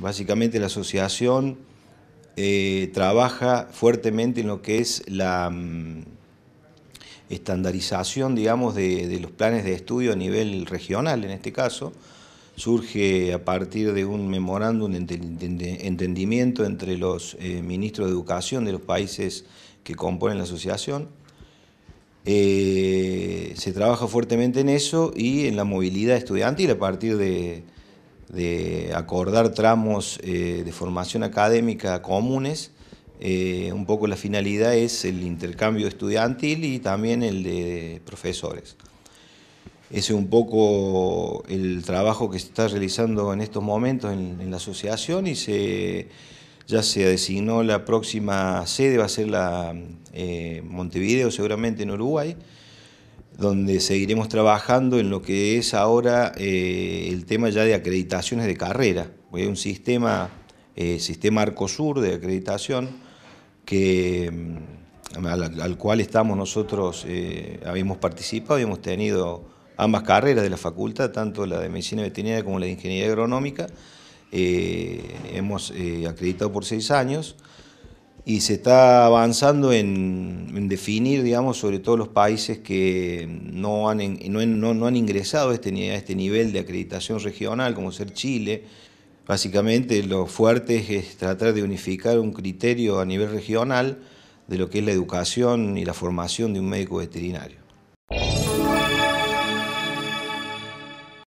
Básicamente la asociación eh, trabaja fuertemente en lo que es la mm, estandarización, digamos, de, los planes de estudio a nivel regional, en este caso, surge a partir de un memorándum de entendimiento entre los eh, ministros de educación de los países que componen la asociación. Eh, se trabaja fuertemente en eso y en la movilidad estudiantil a partir de, de acordar tramos eh, de formación académica comunes. Eh, un poco la finalidad es el intercambio estudiantil y también el de profesores. Ese es un poco el trabajo que se está realizando en estos momentos en, la asociación y ya se designó la próxima sede, va a ser la eh, Montevideo seguramente en Uruguay donde seguiremos trabajando en lo que es ahora eh, el tema ya de acreditaciones de carrera. Hay un sistema, eh, sistema Arcosur de acreditación que, mm, al, cual estamos nosotros, eh, habíamos participado, habíamos tenido ambas carreras de la facultad, tanto la de Medicina Veterinaria como la de Ingeniería Agronómica, hemos acreditado por seis años, y se está avanzando en, definir, digamos, sobre todo los países que no han, no, han ingresado a este, a este nivel de acreditación regional, como ser Chile. Básicamente lo fuerte es tratar de unificar un criterio a nivel regional de lo que es la educación y la formación de un médico veterinario.